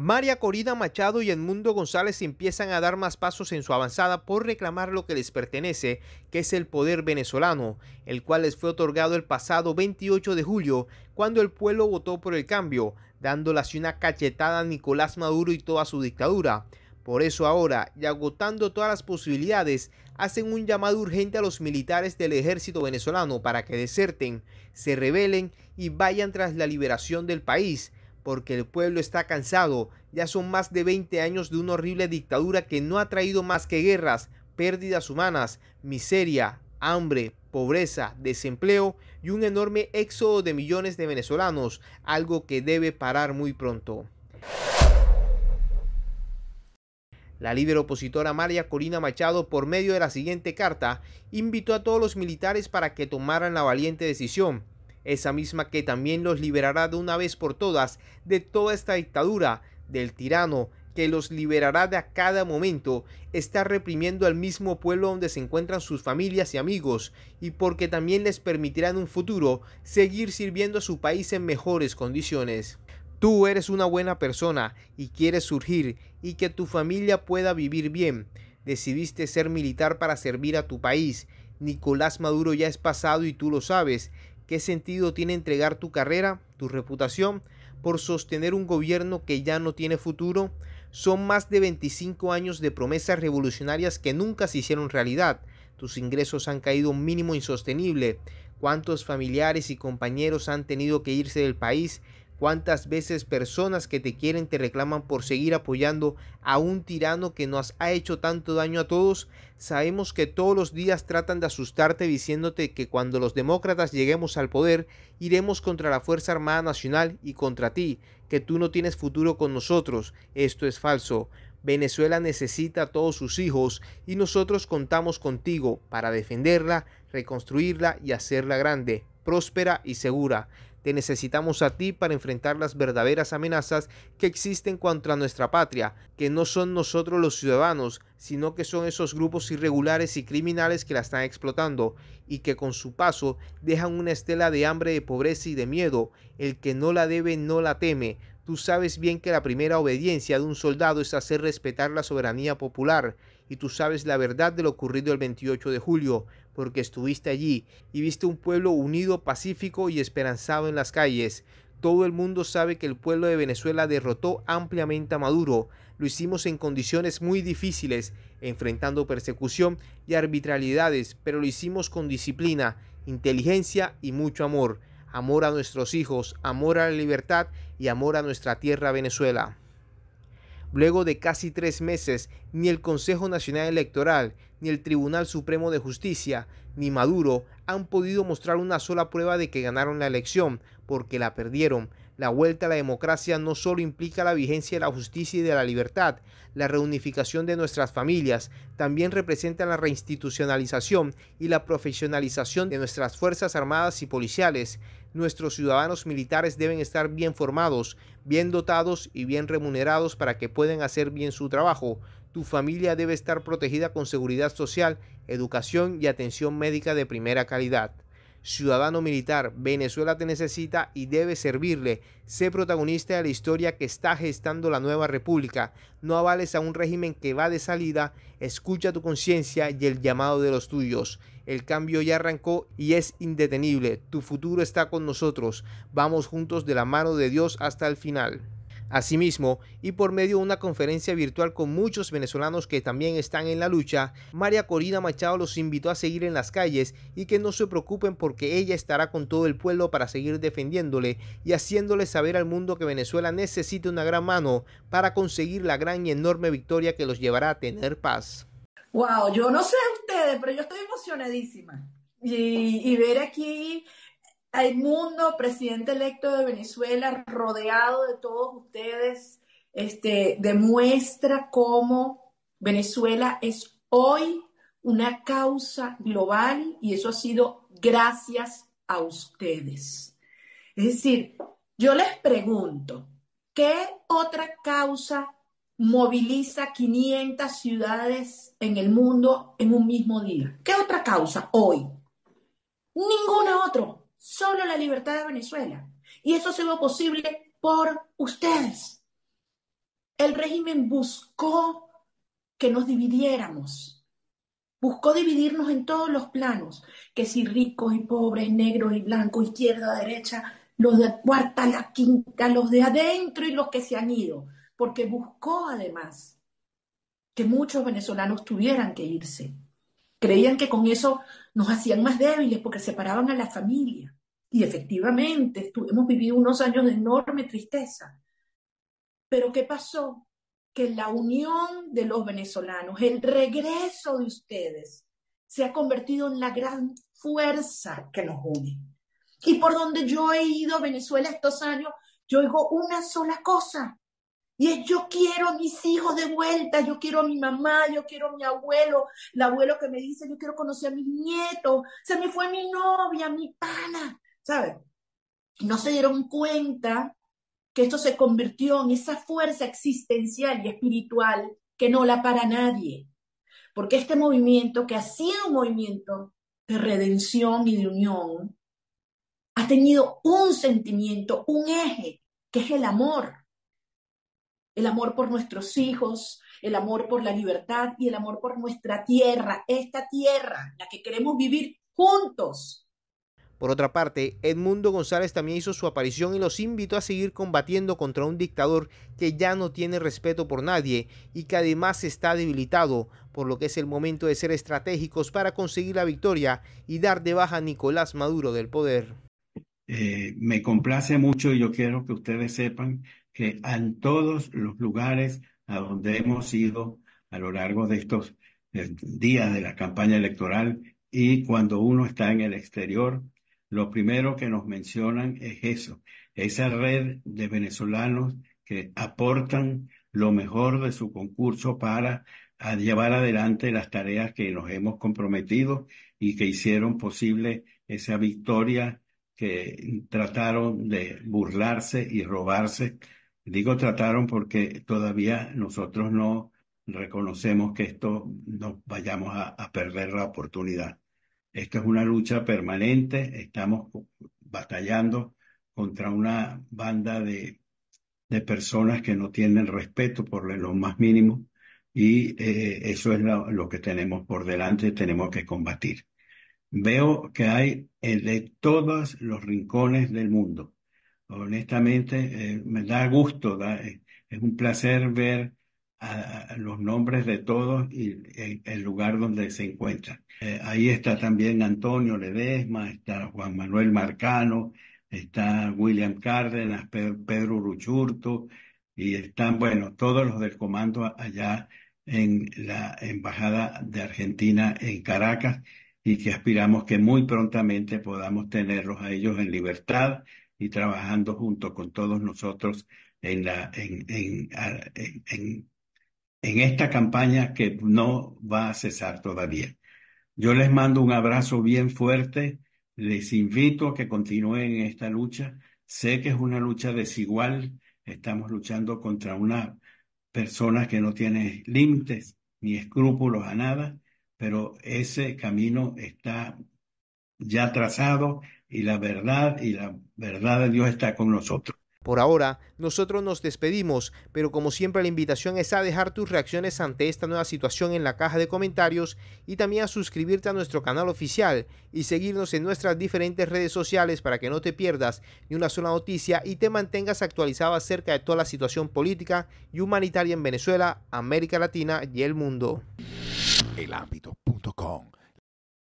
María Corina Machado y Edmundo González empiezan a dar más pasos en su avanzada por reclamar lo que les pertenece, que es el poder venezolano, el cual les fue otorgado el pasado 28 de julio, cuando el pueblo votó por el cambio, dándole una cachetada a Nicolás Maduro y toda su dictadura. Por eso ahora, y agotando todas las posibilidades, hacen un llamado urgente a los militares del ejército venezolano para que deserten, se rebelen y vayan tras la liberación del país, porque el pueblo está cansado. Ya son más de 20 años de una horrible dictadura que no ha traído más que guerras, pérdidas humanas, miseria, hambre, pobreza, desempleo y un enorme éxodo de millones de venezolanos, algo que debe parar muy pronto. La líder opositora María Corina Machado, por medio de la siguiente carta, invitó a todos los militares para que tomaran la valiente decisión esa misma que también los liberará de una vez por todas de toda esta dictadura del tirano que los liberará de a cada momento, está reprimiendo al mismo pueblo donde se encuentran sus familias y amigos, y porque también les permitirá en un futuro seguir sirviendo a su país en mejores condiciones. Tú eres una buena persona y quieres surgir y que tu familia pueda vivir bien. Decidiste ser militar para servir a tu país. Nicolás Maduro ya es pasado y tú lo sabes. ¿Qué sentido tiene entregar tu carrera, tu reputación, por sostener un gobierno que ya no tiene futuro? Son más de 25 años de promesas revolucionarias que nunca se hicieron realidad. Tus ingresos han caído un mínimo insostenible. ¿Cuántos familiares y compañeros han tenido que irse del país ¿Cuántas veces personas que te quieren te reclaman por seguir apoyando a un tirano que nos ha hecho tanto daño a todos? Sabemos que todos los días tratan de asustarte diciéndote que cuando los demócratas lleguemos al poder, iremos contra la Fuerza Armada Nacional y contra ti, que tú no tienes futuro con nosotros. Esto es falso. Venezuela necesita a todos sus hijos y nosotros contamos contigo para defenderla, reconstruirla y hacerla grande, próspera y segura. Te necesitamos a ti para enfrentar las verdaderas amenazas que existen contra nuestra patria, que no son nosotros los ciudadanos, sino que son esos grupos irregulares y criminales que la están explotando y que con su paso dejan una estela de hambre, de pobreza y de miedo. El que no la debe no la teme. Tú sabes bien que la primera obediencia de un soldado es hacer respetar la soberanía popular y tú sabes la verdad de lo ocurrido el 28 de julio, porque estuviste allí y viste un pueblo unido, pacífico y esperanzado en las calles. Todo el mundo sabe que el pueblo de Venezuela derrotó ampliamente a Maduro. Lo hicimos en condiciones muy difíciles, enfrentando persecución y arbitrariedades, pero lo hicimos con disciplina, inteligencia y mucho amor amor a nuestros hijos, amor a la libertad y amor a nuestra tierra Venezuela. Luego de casi tres meses, ni el Consejo Nacional Electoral, ni el Tribunal Supremo de Justicia, ni Maduro han podido mostrar una sola prueba de que ganaron la elección, porque la perdieron, la vuelta a la democracia no solo implica la vigencia de la justicia y de la libertad, la reunificación de nuestras familias también representa la reinstitucionalización y la profesionalización de nuestras Fuerzas Armadas y Policiales. Nuestros ciudadanos militares deben estar bien formados, bien dotados y bien remunerados para que puedan hacer bien su trabajo. Tu familia debe estar protegida con seguridad social, educación y atención médica de primera calidad ciudadano militar. Venezuela te necesita y debe servirle. Sé protagonista de la historia que está gestando la nueva república. No avales a un régimen que va de salida. Escucha tu conciencia y el llamado de los tuyos. El cambio ya arrancó y es indetenible. Tu futuro está con nosotros. Vamos juntos de la mano de Dios hasta el final. Asimismo, y por medio de una conferencia virtual con muchos venezolanos que también están en la lucha, María Corina Machado los invitó a seguir en las calles y que no se preocupen porque ella estará con todo el pueblo para seguir defendiéndole y haciéndole saber al mundo que Venezuela necesita una gran mano para conseguir la gran y enorme victoria que los llevará a tener paz. Wow, yo no sé ustedes, pero yo estoy emocionadísima. Y, y ver aquí mundo presidente electo de Venezuela, rodeado de todos ustedes, este, demuestra cómo Venezuela es hoy una causa global y eso ha sido gracias a ustedes. Es decir, yo les pregunto, ¿qué otra causa moviliza 500 ciudades en el mundo en un mismo día? ¿Qué otra causa hoy? Ninguna otra solo la libertad de Venezuela. Y eso se va posible por ustedes. El régimen buscó que nos dividiéramos. Buscó dividirnos en todos los planos, que si ricos y pobres, negros y blancos, izquierda, derecha, los de cuarta, la quinta, los de adentro y los que se han ido, porque buscó además que muchos venezolanos tuvieran que irse. Creían que con eso nos hacían más débiles porque separaban a la familia. Y efectivamente, hemos vivido unos años de enorme tristeza. Pero ¿qué pasó? Que la unión de los venezolanos, el regreso de ustedes, se ha convertido en la gran fuerza que nos une. Y por donde yo he ido a Venezuela estos años, yo oigo una sola cosa, y es yo quiero a mis hijos de vuelta, yo quiero a mi mamá, yo quiero a mi abuelo, el abuelo que me dice, yo quiero conocer a mis nietos, se me fue mi novia, mi pana, ¿sabes? No se dieron cuenta que esto se convirtió en esa fuerza existencial y espiritual que no la para nadie. Porque este movimiento, que ha sido un movimiento de redención y de unión, ha tenido un sentimiento, un eje, que es el amor el amor por nuestros hijos, el amor por la libertad y el amor por nuestra tierra, esta tierra, la que queremos vivir juntos. Por otra parte, Edmundo González también hizo su aparición y los invitó a seguir combatiendo contra un dictador que ya no tiene respeto por nadie y que además está debilitado, por lo que es el momento de ser estratégicos para conseguir la victoria y dar de baja a Nicolás Maduro del poder. Eh, me complace mucho y yo quiero que ustedes sepan que en todos los lugares a donde hemos ido a lo largo de estos eh, días de la campaña electoral y cuando uno está en el exterior, lo primero que nos mencionan es eso, esa red de venezolanos que aportan lo mejor de su concurso para ah, llevar adelante las tareas que nos hemos comprometido y que hicieron posible esa victoria que trataron de burlarse y robarse Digo trataron porque todavía nosotros no reconocemos que esto nos vayamos a, perder la oportunidad. Esto es una lucha permanente, estamos batallando contra una banda de, personas que no tienen respeto por lo más mínimo y eh, eso es lo, que tenemos por delante, tenemos que combatir. Veo que hay eh, de todos los rincones del mundo honestamente, eh, me da gusto, eh, es un placer ver los nombres de todos y el, lugar donde se encuentran. Eh, ahí está también Antonio Ledesma, está Juan Manuel Marcano, está William Cárdenas, Pedro, Pedro y están, bueno, todos los del comando allá en la Embajada de Argentina en Caracas y que aspiramos que muy prontamente podamos tenerlos a ellos en libertad y trabajando junto con todos nosotros en, la, en esta campaña que no va a cesar todavía. Yo les mando un abrazo bien fuerte, les invito a que continúen esta lucha. Sé que es una lucha desigual, estamos luchando contra una persona que no tiene límites ni escrúpulos a nada, pero ese camino está ya trazado y la verdad y la verdad de Dios está con nosotros. Por ahora, nosotros nos despedimos, pero como siempre la invitación es a dejar tus reacciones ante esta nueva situación en la caja de comentarios y también a suscribirte a nuestro canal oficial y seguirnos en nuestras diferentes redes sociales para que no te pierdas ni una sola noticia y te mantengas actualizado acerca de toda la situación política y humanitaria en Venezuela, América Latina y el mundo.